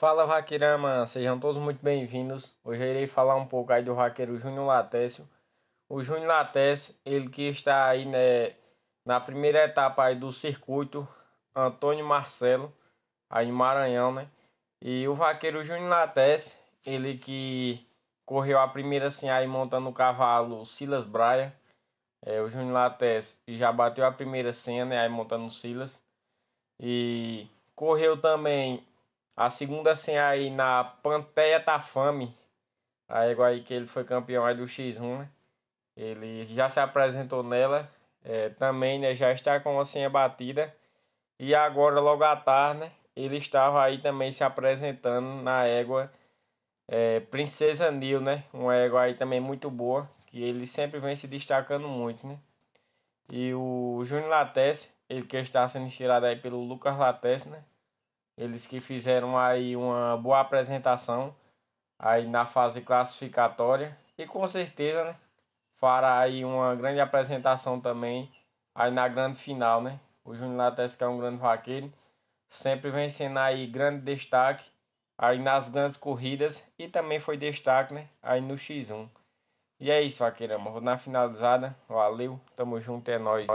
Fala Vaquirama, sejam todos muito bem-vindos. Hoje eu irei falar um pouco aí do vaqueiro Júnior Latécio. O Júnior Latécio, ele que está aí né, na primeira etapa aí do circuito Antônio Marcelo, aí no Maranhão, né? E o vaqueiro Júnior Latécio, ele que correu a primeira assim aí montando o cavalo Silas Braia. É, o Júnior Lattes já bateu a primeira cena, né, aí montando o Silas. E correu também a segunda senha aí na Panteia Tafame. égua aí que ele foi campeão aí do X1, né? Ele já se apresentou nela. É, também, né? Já está com a senha batida. E agora, logo à tarde, né? Ele estava aí também se apresentando na égua é, Princesa Nil, né? Uma égua aí também muito boa. Que ele sempre vem se destacando muito, né? E o Júnior Lattes, ele que está sendo tirado aí pelo Lucas Lattes, né? Eles que fizeram aí uma boa apresentação aí na fase classificatória e com certeza, né, fará aí uma grande apresentação também aí na grande final, né? O Júnior Lattes que é um grande vaqueiro, sempre sendo aí grande destaque aí nas grandes corridas e também foi destaque, né, aí no X1. E é isso, vaqueiro Vou na finalizada. Valeu, tamo junto, é nóis.